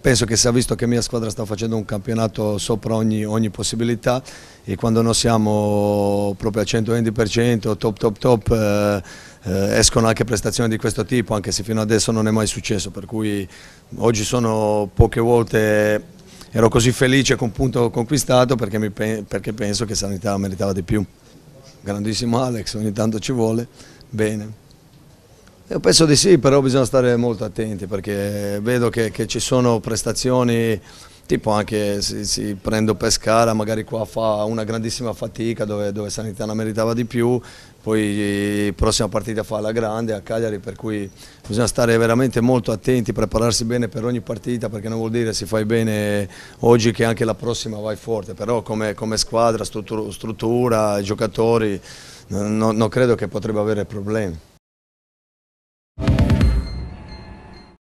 Penso che si è visto che la mia squadra sta facendo un campionato sopra ogni, ogni possibilità e quando noi siamo proprio al 120%, top top top, eh, eh, escono anche prestazioni di questo tipo, anche se fino adesso non è mai successo, per cui oggi sono poche volte, ero così felice con un punto conquistato perché, mi, perché penso che Sanità meritava di più. Grandissimo Alex, ogni tanto ci vuole, bene. Io eh, penso di sì, però bisogna stare molto attenti perché vedo che, che ci sono prestazioni tipo anche si, si, prendo Pescara, magari qua fa una grandissima fatica dove, dove Sanitana meritava di più, poi prossima partita fa la grande a Cagliari, per cui bisogna stare veramente molto attenti, prepararsi bene per ogni partita, perché non vuol dire si fai bene oggi che anche la prossima vai forte, però come, come squadra, struttura, struttura, giocatori, non no, credo che potrebbe avere problemi.